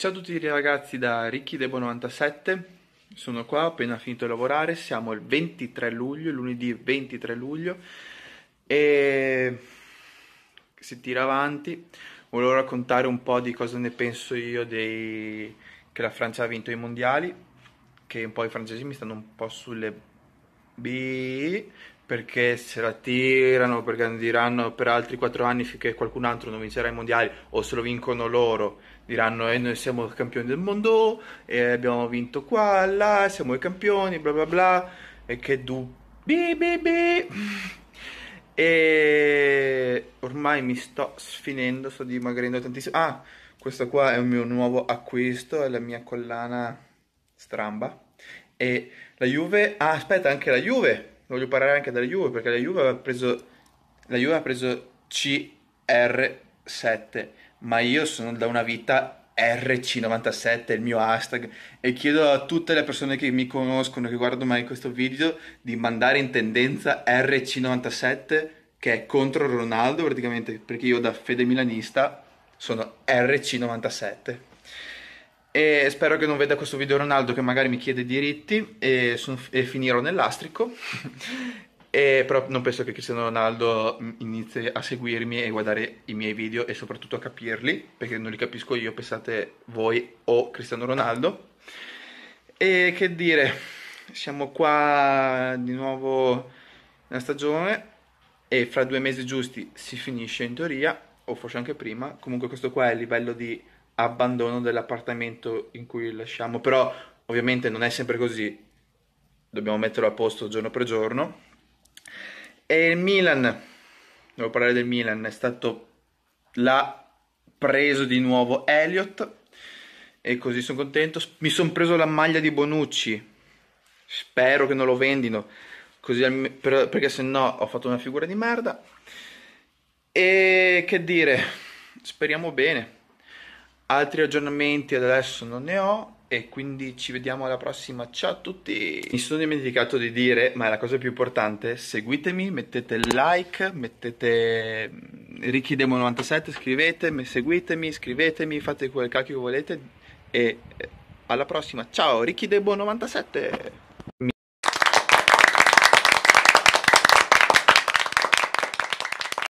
Ciao a tutti ragazzi da ricchidebo 97 sono qua, ho appena finito di lavorare, siamo il 23 luglio, lunedì 23 luglio e si tira avanti. Volevo raccontare un po' di cosa ne penso io dei... che la Francia ha vinto i mondiali, che un po' i francesi mi stanno un po' sulle B, perché se la tirano, perché diranno per altri quattro anni finché qualcun altro non vincerà i mondiali o se lo vincono loro, diranno eh, noi siamo campioni del mondo, e abbiamo vinto qua, là, siamo i campioni, bla bla bla, e che du... Bi, bi, bi. E ormai mi sto sfinendo, sto dimagrendo tantissimo. Ah, questo qua è un mio nuovo acquisto, è la mia collana stramba. E la Juve, ah aspetta, anche la Juve voglio parlare anche della Juve perché la Juve aveva preso, la Juve ha preso CR7, ma io sono da una vita RC97, il mio hashtag, e chiedo a tutte le persone che mi conoscono, che guardano mai questo video, di mandare in tendenza RC97 che è contro Ronaldo praticamente, perché io da fede milanista sono RC97. E spero che non veda questo video Ronaldo che magari mi chiede diritti e, son, e finirò nell'astrico. e, però non penso che Cristiano Ronaldo mm, inizi a seguirmi e guardare i miei video e soprattutto a capirli, perché non li capisco io, pensate voi o Cristiano Ronaldo. E che dire, siamo qua di nuovo nella stagione e fra due mesi giusti si finisce in teoria, o forse anche prima. Comunque questo qua è il livello di abbandono dell'appartamento in cui lasciamo, però ovviamente non è sempre così, dobbiamo metterlo a posto giorno per giorno. E il Milan, devo parlare del Milan, è stato l'ha preso di nuovo Elliot e così sono contento. Mi sono preso la maglia di Bonucci, spero che non lo vendino, così, per, perché se no ho fatto una figura di merda. E che dire, speriamo bene. Altri aggiornamenti adesso non ne ho e quindi ci vediamo alla prossima. Ciao a tutti! Mi sono dimenticato di dire, ma è la cosa più importante, seguitemi, mettete like, mettete mm, richidemo97, scrivete, seguitemi, scrivetemi, fate quel cacchio che volete e eh, alla prossima. Ciao, richidebo97!